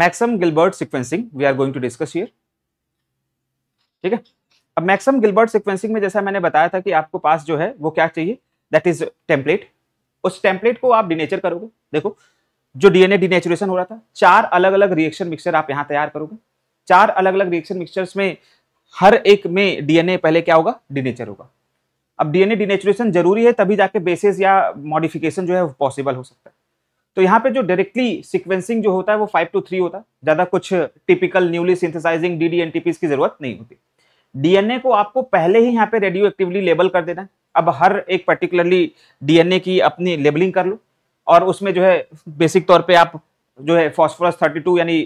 Maxam Gilbert sequencing we are going to discuss here ठीक है अब मैक्सम गिलबर्ट सिक्वेंसिंग में जैसा मैंने बताया था कि आपको पास जो है वो क्या चाहिए दैट इज टेम्पलेट उस टेम्पलेट को आप डिनेचर करोगे देखो जो डीएनए डिनेचुरेशन हो रहा था चार अलग अलग रिएक्शन मिक्सचर आप यहाँ तैयार करोगे चार अलग अलग रिएक्शन मिक्सचर्स में हर एक में डीएनए पहले क्या होगा डिनेचर होगा अब डीएनए डिनेचुरेशन जरूरी है तभी जाके बेसिस या मॉडिफिकेशन जो है पॉसिबल हो सकता है तो यहाँ पे जो डायरेक्टली सिक्वेंसिंग जो होता है वो फाइव टू थ्री होता है ज़्यादा कुछ typical newly synthesizing D D की ज़रूरत नहीं होती डीएनए को आपको पहले ही यहाँ पे रेडियो एक्टिवली लेबल कर देना है अब हर एक पर्टिकुलरली डीएनए की अपनी लेबलिंग कर लो और उसमें जो है बेसिक तौर पे आप जो है फॉस्फोरस 32 यानी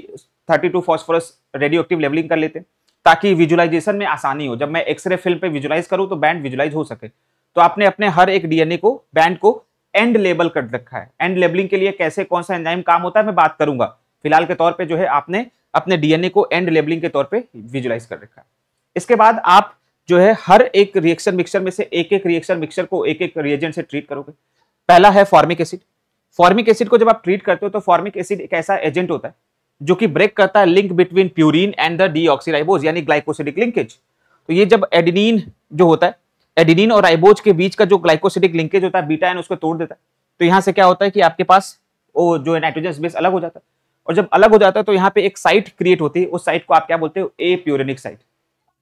32 फॉस्फोरस रेडियो एक्टिव लेबलिंग कर लेते हैं ताकि विजुलाइजेशन में आसानी हो जब मैं एक्सरे फिल्म पे विजुलाइज करूँ तो बैंड विजुलाइज हो सके तो आपने अपने हर एक डीएनए को बैंड को एंड लेबल कर रखा है एंड लेबलिंग के लिए कैसे कौन सा एंजाइम काम होता है मैं बात करूंगा फिलहाल के तौर पे जो है आपने अपने डीएनए को एंड लेबलिंग के तौर पे विजुलाइज कर रखा है इसके बाद आप जो है हर एक रिएक्शन मिक्सर में से एक एक रिएक्शन मिक्सर को एक एक रिएजेंट से ट्रीट करोगे पहला है फॉर्मिक एसिड फॉर्मिक एसिड को जब आप ट्रीट करते हो तो फॉर्मिक एसिड एक ऐसा एजेंट होता है जो कि ब्रेक करता है link between purine and the D यानी ग्लाइकोसिडिक लिंकेज तो ये जब एडिनिन जो होता है एडिनिन और राइबोज के बीच का जो ग्लाइकोसिडिक लिंकेज होता है बीटा एन उसको तोड़ देता है तो यहाँ से क्या होता है कि आपके पास वो जो नाइट्रोजन बेस अलग हो जाता है और जब अलग हो जाता है तो यहाँ पे एक साइट क्रिएट होती है उस साइट को आप क्या बोलते हो ए प्योरेनिक साइट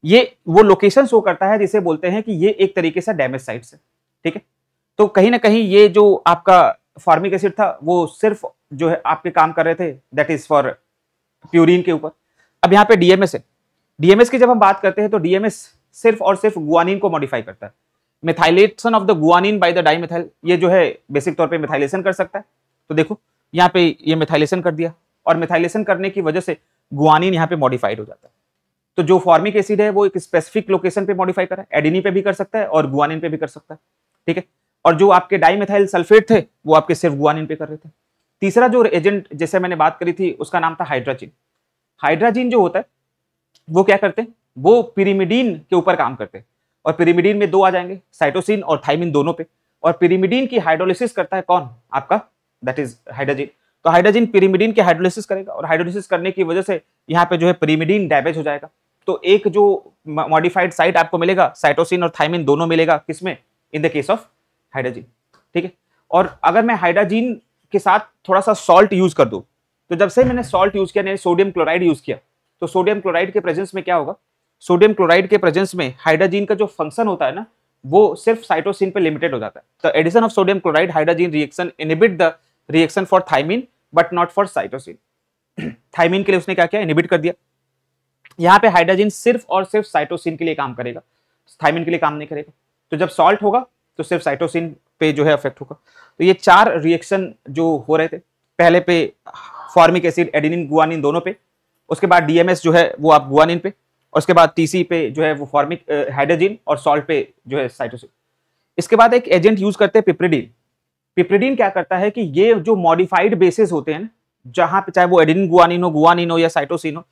ये वो लोकेशन शो करता है जिसे बोलते हैं कि ये एक तरीके से डैमेज साइट है ठीक है तो कहीं ना कहीं ये जो आपका फॉर्मिक एसिड था वो सिर्फ जो है आपके काम कर रहे थे दैट इज फॉर प्यूरिन के ऊपर अब यहाँ पे डीएमएस है डीएमएस की जब हम बात करते हैं तो डीएमएस सिर्फ और सिर्फ गुआनिन को मॉडिफाई करता है methylation of the guanine by the dimethyl ये जो है बेसिक तौर पे मिथाइलेशन कर सकता है तो देखो यहाँ पे ये मिथाइलेशन कर दिया और मिथाइलेशन करने की वजह से गुआनिन यहाँ पे मॉडिफाइड हो जाता है तो जो फॉर्मिक एसिड है वो एक स्पेसिफिक लोकेशन पे मॉडिफाई करा है एडिनी पे भी कर सकता है और गुआनिन पे भी कर सकता है ठीक है और जो आपके डाईमिथाइल सल्फेट थे वो आपके सिर्फ गुआनिन पे कर रहे थे तीसरा जो एजेंट जैसे मैंने बात करी थी उसका नाम था हाइड्राजिन हाइड्राजिन जो होता है वो क्या करते हैं वो पिरीमिडीन के ऊपर काम करते हैं और पिरीमिडीन में दो आ जाएंगे साइटोसिन और थाइमिन दोनों पे और पिरीमिडीन की हाइड्रोलिसिस करता है कौन आपका दैट इज हाइड्रोजिन तो हाइड्रोजिन पिरीमिडीन के हाइड्रोलिसिस करेगा और हाइड्रोलिसिस करने की वजह से यहाँ पे जो है पिरीमिडीन डैमेज हो जाएगा तो एक जो मॉडिफाइड साइट आपको मिलेगा साइटोसिन और थाइमिन दोनों मिलेगा किसमें in the case of hydrazine ठीक है और अगर मैं हाइड्रोजिन के साथ थोड़ा सा सॉल्ट यूज कर दूँ तो जब से मैंने सॉल्ट यूज किया सोडियम क्लोराइड यूज किया तो सोडियम क्लोराइड के प्रेजेंस में क्या होगा सोडियम क्लोराइड के प्रेजेंस में हाइड्राजीन का जो फंक्शन होता है ना वो सिर्फ साइटोसिन पे लिमिटेड हो जाता है the addition of sodium chloride hydrazine reaction inhibit the reaction for thymine but not for cytosine thymine के लिए उसने क्या किया इनिबिट कर दिया यहाँ पे हाइड्राजीन सिर्फ और सिर्फ साइटोसिन के लिए काम करेगा थाइमिन के लिए काम नहीं करेगा तो जब सॉल्ट होगा तो सिर्फ साइटोसिन पे जो है अफेक्ट होगा तो ये चार रिएक्शन जो हो रहे थे पहले पे फॉर्मिक एसिड एडिनिन गुआनिन दोनों पे उसके बाद डीएमएस जो है वो आप गुआनिन पे और उसके बाद टीसी पे जो है वो फॉर्मिक हाइड्रोजिन और सॉल्ट पे जो है साइटोसिन इसके बाद एक एजेंट यूज करते हैं पिप्रिडीन पिप्रिडीन क्या करता है कि ये जो मॉडिफाइड बेसिस होते हैं जहां पे चाहे वो एडिन गुआनिन हो गुआनिन हो या साइटोसिन हो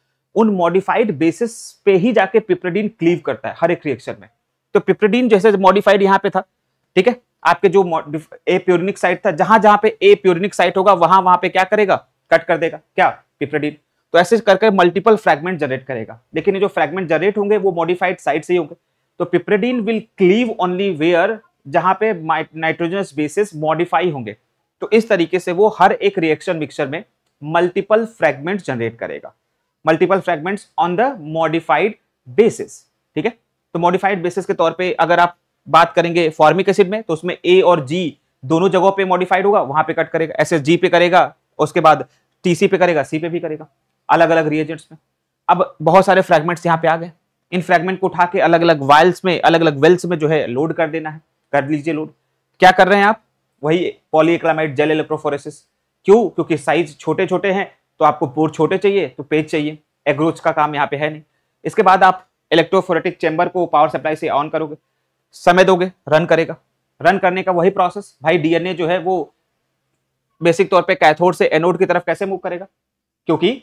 उन मॉडिफाइड बेसिस पे ही जाके पिप्रिडीन क्लीव करता है हर एक रिएक्शन में तो पिप्रिडीन जैसे मॉडिफाइड यहाँ पे था ठीक है आपके जो ए प्योरिनिक साइट था जहां जहां पे ए प्योरिनिक साइट होगा वहां वहां पे क्या करेगा कट कर देगा क्या पिप्रिडीन तो ऐसे करके मल्टीपल फ्रेगमेंट जनरेट करेगा लेकिन ये जो फ्रेगमेंट जनरेट होंगे वो मॉडिफाइड साइड से ही होंगे तो piperidine will cleave only where जहां पे नाइट्रोजनस बेसिस मॉडिफाई होंगे तो इस तरीके से वो हर एक रिएक्शन मिक्सचर में मल्टीपल फ्रेगमेंट जनरेट करेगा multiple fragments on the modified bases ठीक है तो मॉडिफाइड बेसिस के तौर पे अगर आप बात करेंगे फॉर्मिक एसिड में तो उसमें ए और जी दोनों जगहों पे मॉडिफाइड होगा वहां पे कट करेगा एस एस जी पे करेगा उसके बाद टीसी पे करेगा सी पे भी करेगा अलग अलग रिएजेंट्स में अब बहुत सारे फ्रेगमेंट्स यहाँ पे आ गए इन फ्रेगमेंट को उठा के अलग अलग वायल्स में अलग अलग वेल्स में जो है लोड कर देना है कर लीजिए लोड क्या कर रहे हैं आप वही पॉलीक्लामाइट जेल इलेक्ट्रोफोरेसिस क्यों क्योंकि साइज छोटे छोटे हैं तो आपको पोर छोटे चाहिए तो पेज चाहिए एग्रोच का काम यहाँ पे है नहीं इसके बाद आप इलेक्ट्रोफोरेटिक चैम्बर को पावर सप्लाई से ऑन करोगे समय दोगे रन करेगा रन करने का वही प्रोसेस भाई डीएनए जो है वो बेसिक तौर पे कैथोड से एनोड की तरफ कैसे मूव करेगा क्योंकि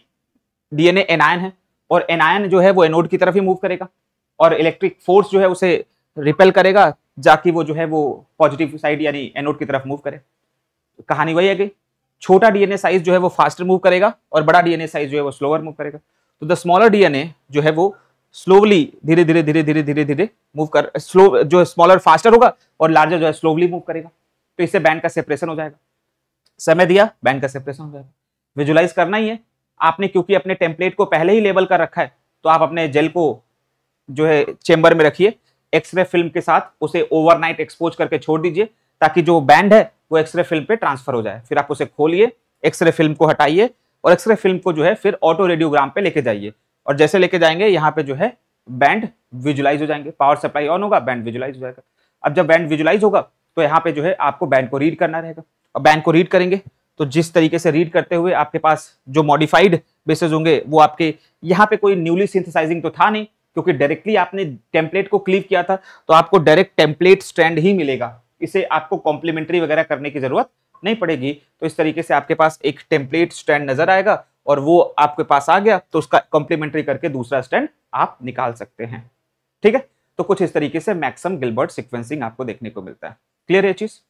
डीएनए एनायन है और एनायन जो है वो एनोड की तरफ ही मूव करेगा और इलेक्ट्रिक फोर्स जो है उसे रिपेल करेगा जाकि वो जो है वो पॉजिटिव साइड यानी एनोड की तरफ मूव करे कहानी वही है कि छोटा डीएनए साइज जो है वो फास्टर मूव करेगा और बड़ा डीएनए साइज जो है वो स्लोअर मूव करेगा तो द स्मॉलर डीएनए जो है वो स्लोवली धीरे धीरे धीरे धीरे धीरे धीरे मूव कर स्लो जो स्मॉलर फास्टर होगा और लार्जर जो है स्लोवली मूव करेगा तो इससे बैंड का सेपरेशन हो जाएगा समय दिया बैंड का सेपरेशन हो जाएगा विजुलाइज करना ही है आपने क्योंकि अपने टेम्पलेट को पहले ही लेबल कर रखा है तो आप अपने जेल को जो है चेम्बर में रखिए एक्सरे फिल्म के साथ उसे ओवरनाइट एक्सपोज करके छोड़ दीजिए ताकि जो बैंड है वो एक्सरे फिल्म पे ट्रांसफर हो जाए फिर आप उसे खोलिए एक्सरे फिल्म को हटाइए और एक्सरे फिल्म को जो है फिर ऑटो रेडियोग्राम पे लेके जाइए और जैसे लेके जाएंगे यहाँ पे जो है बैंड विजुलाइज हो जाएंगे पावर सप्लाई ऑन होगा बैंड विजुलाइज हो जाएगा अब जब बैंड विजुलाइज होगा तो यहाँ पे जो है आपको बैंड को रीड करना रहेगा और बैंड को रीड करेंगे तो जिस तरीके से रीड करते हुए आपके पास जो मॉडिफाइड बेसिस होंगे वो आपके यहाँ पे कोई न्यूली सिंथेसाइजिंग तो था नहीं क्योंकि डायरेक्टली आपने टेम्पलेट को क्लिक किया था तो आपको डायरेक्ट टेम्पलेट स्टैंड ही मिलेगा इसे आपको कॉम्प्लीमेंट्री वगैरह करने की ज़रूरत नहीं पड़ेगी तो इस तरीके से आपके पास एक टेम्पलेट स्टैंड नज़र आएगा और वो आपके पास आ गया तो उसका कॉम्प्लीमेंट्री करके दूसरा स्टैंड आप निकाल सकते हैं ठीक है तो कुछ इस तरीके से मैक्सम गिलबर्ट सिक्वेंसिंग आपको देखने को मिलता है क्लियर है चीज़